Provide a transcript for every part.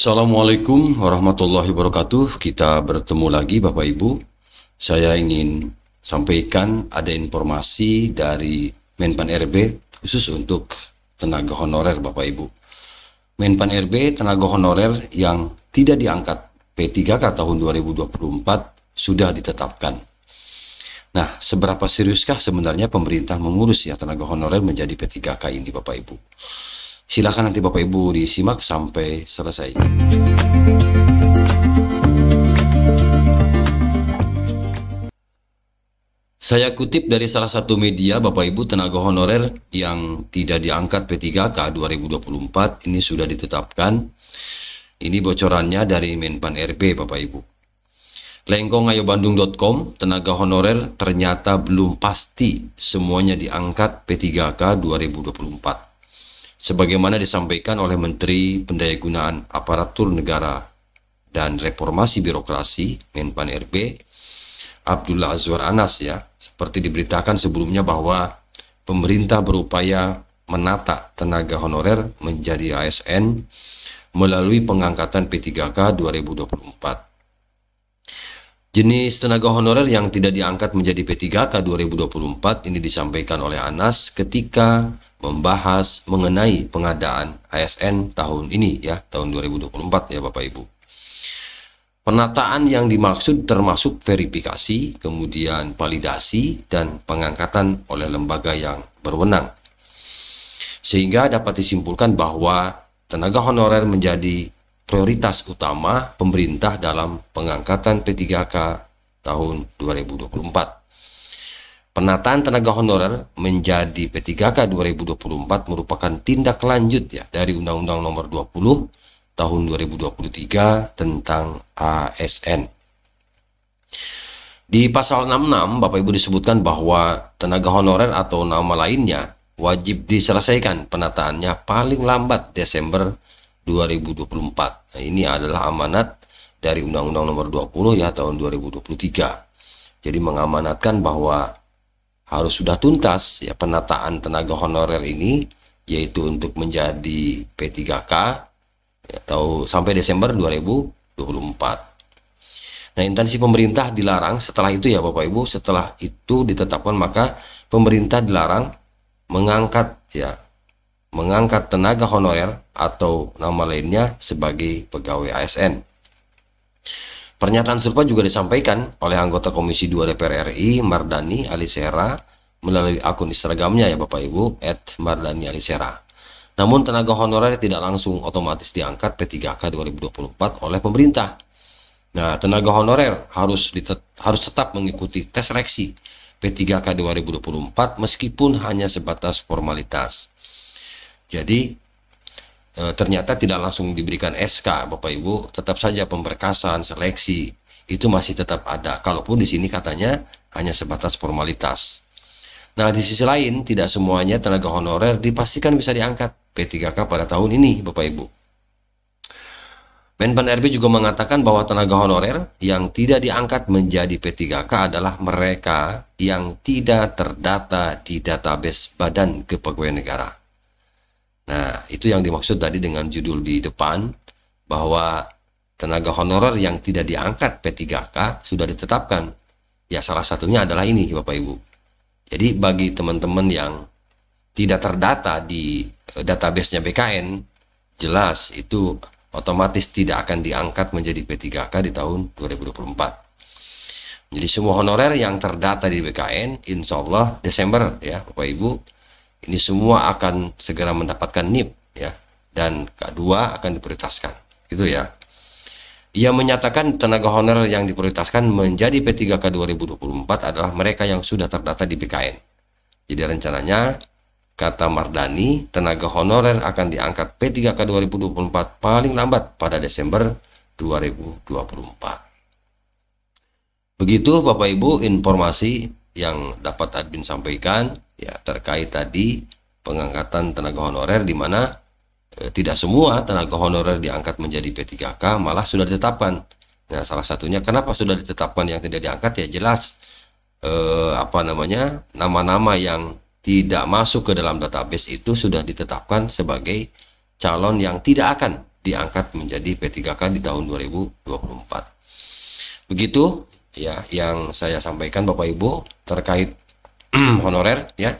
Assalamualaikum warahmatullahi wabarakatuh. Kita bertemu lagi Bapak Ibu. Saya ingin sampaikan ada informasi dari Menpan RB khusus untuk tenaga honorer Bapak Ibu. Menpan RB tenaga honorer yang tidak diangkat P3K tahun 2024 sudah ditetapkan. Nah, seberapa seriuskah sebenarnya pemerintah mengurus ya tenaga honorer menjadi P3K ini Bapak Ibu? Silakan nanti Bapak Ibu disimak sampai selesai. Saya kutip dari salah satu media Bapak Ibu tenaga honorer yang tidak diangkat P3K 2024 ini sudah ditetapkan. Ini bocorannya dari Menpan RB Bapak Ibu. Lengkongayobandung.com tenaga honorer ternyata belum pasti semuanya diangkat P3K 2024 sebagaimana disampaikan oleh Menteri Pendayagunaan Aparatur Negara dan Reformasi Birokrasi Menpan RB Abdullah Azwar Anas ya seperti diberitakan sebelumnya bahwa pemerintah berupaya menata tenaga honorer menjadi ASN melalui pengangkatan P3K 2024. Jenis tenaga honorer yang tidak diangkat menjadi P3K 2024 ini disampaikan oleh Anas ketika membahas mengenai pengadaan ASN tahun ini ya, tahun 2024 ya Bapak Ibu. Penataan yang dimaksud termasuk verifikasi, kemudian validasi, dan pengangkatan oleh lembaga yang berwenang. Sehingga dapat disimpulkan bahwa tenaga honorer menjadi prioritas utama pemerintah dalam pengangkatan P3K tahun 2024. Penataan tenaga honorer menjadi P3K 2024 merupakan tindak lanjut ya dari Undang-Undang Nomor 20 tahun 2023 tentang ASN. Di pasal 66 Bapak Ibu disebutkan bahwa tenaga honorer atau nama lainnya wajib diselesaikan penataannya paling lambat Desember 2024. Nah, ini adalah amanat dari Undang-Undang Nomor 20 ya tahun 2023. Jadi mengamanatkan bahwa harus sudah tuntas ya penataan tenaga honorer ini yaitu untuk menjadi P3K ya, atau sampai Desember 2024. Nah, intensi pemerintah dilarang setelah itu ya Bapak Ibu, setelah itu ditetapkan maka pemerintah dilarang mengangkat ya mengangkat tenaga honorer atau nama lainnya sebagai pegawai ASN. Pernyataan serupa juga disampaikan oleh anggota Komisi 2 DPR RI, Mardani Alisera, melalui akun Instagramnya ya Bapak Ibu, at Mardani Alisera. Namun tenaga honorer tidak langsung otomatis diangkat P3K 2024 oleh pemerintah. Nah, tenaga honorer harus harus tetap mengikuti tes seleksi P3K 2024 meskipun hanya sebatas formalitas. Jadi, e, ternyata tidak langsung diberikan SK, Bapak Ibu, tetap saja pemberkasan, seleksi itu masih tetap ada. Kalaupun di sini katanya hanya sebatas formalitas. Nah, di sisi lain tidak semuanya tenaga honorer dipastikan bisa diangkat P3K pada tahun ini, Bapak Ibu. Menpan RB juga mengatakan bahwa tenaga honorer yang tidak diangkat menjadi P3K adalah mereka yang tidak terdata di database Badan Kepegawaian Negara. Nah, itu yang dimaksud tadi dengan judul di depan bahwa tenaga honorer yang tidak diangkat P3K sudah ditetapkan. Ya salah satunya adalah ini Bapak Ibu. Jadi bagi teman-teman yang tidak terdata di eh, databasenya BKN, jelas itu otomatis tidak akan diangkat menjadi P3K di tahun 2024. Jadi semua honorer yang terdata di BKN, insya Allah Desember ya Bapak Ibu, ini semua akan segera mendapatkan NIP ya dan kedua akan diprioritaskan. Gitu ya. Ia menyatakan tenaga honorer yang diprioritaskan menjadi P3K 2024 adalah mereka yang sudah terdata di BKN. Jadi rencananya, kata Mardani, tenaga honorer akan diangkat P3K 2024 paling lambat pada Desember 2024. Begitu Bapak Ibu informasi yang dapat admin sampaikan ya terkait tadi pengangkatan tenaga honorer di mana eh, tidak semua tenaga honorer diangkat menjadi P3K malah sudah ditetapkan. Nah, salah satunya kenapa sudah ditetapkan yang tidak diangkat ya jelas eh, apa namanya? nama-nama yang tidak masuk ke dalam database itu sudah ditetapkan sebagai calon yang tidak akan diangkat menjadi P3K di tahun 2024. Begitu ya yang saya sampaikan Bapak Ibu terkait Hmm, honorer ya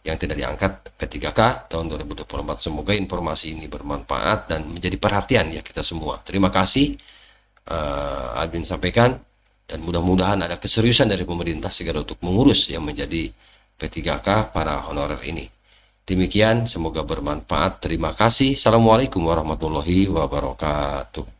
yang tidak diangkat P3K tahun 2024. Semoga informasi ini bermanfaat dan menjadi perhatian ya kita semua. Terima kasih uh, eh, Admin sampaikan dan mudah-mudahan ada keseriusan dari pemerintah segera untuk mengurus yang menjadi P3K para honorer ini. Demikian, semoga bermanfaat. Terima kasih. Assalamualaikum warahmatullahi wabarakatuh.